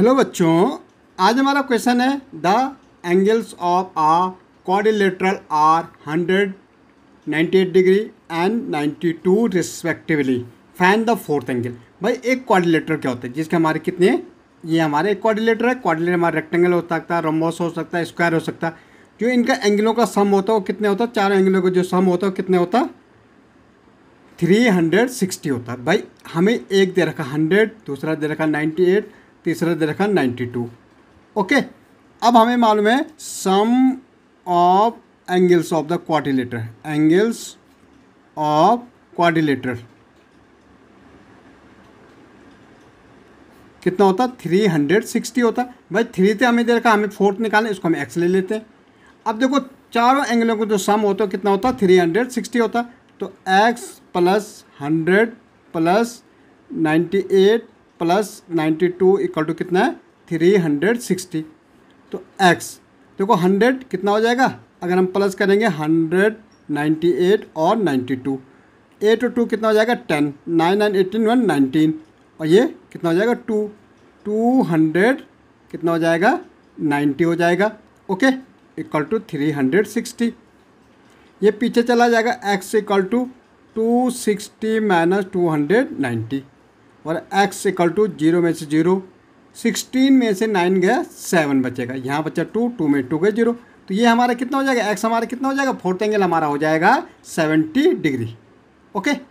hello बच्चों आज हमारा क्वेश्चन है the angles of a quadrilateral are 198 degree and 92 respectively find the fourth angle भाई एक कॉर्डिलेटर क्या होता है जिसके हमारे कितने ये हमारे एक कॉर्डिलेटर है कॉर्डिलेटर हमारा रेक्टेंगल हो सकता है रोमोस हो सकता है स्क्वायर हो सकता है जो इनका एंगलों का सम होता है वो कितने होता है चारों एंगलों का जो सम होता है वो कितने होता है थ्री हंड्रेड सिक्सटी होता है भाई हमें एक दे रखा हंड्रेड दूसरा दे रखा नाइन्टी एट तीसरा दे रखा नाइन्टी टू ओके अब हमें मालूम है sum of angles of the quadrilateral angles of quadrilateral कितना होता थ्री हंड्रेड सिक्सटी होता भाई थ्री थे तो हमें दे रखा हमें फोर्थ निकालें इसको हम एक्स ले लेते हैं अब देखो चारों एंगलों को जो सम होता है कितना होता थ्री हंड्रेड सिक्सटी होता तो x plus hundred plus ninety eight plus ninety two equal to कितना है थ्री हंड्रेड सिक्सटी तो एक्स देखो हंड्रेड कितना हो जाएगा अगर हम प्लस करेंगे हंड्रेड नाइन्टी एट और नाइन्टी टू एट और टू कितना हो जाएगा ten nine nine eighteen one nineteen और ये कितना हो जाएगा टू टू हंड्रेड कितना हो जाएगा नाइन्टी हो जाएगा okay equal to three hundred sixty ये पीछे चला जाएगा x equal to two sixty minus two hundred ninety और एक्स इक्वल टू जीरो में से जीरो सिक्सटीन में से नाइन गया सेवन बचेगा यहाँ बचा टू टू में टू गए जीरो तो ये हमारा कितना हो जाएगा एक्स हमारा कितना हो जाएगा फोर्थ एंगल हमारा हो जाएगा सेवेंटी डिग्री ओके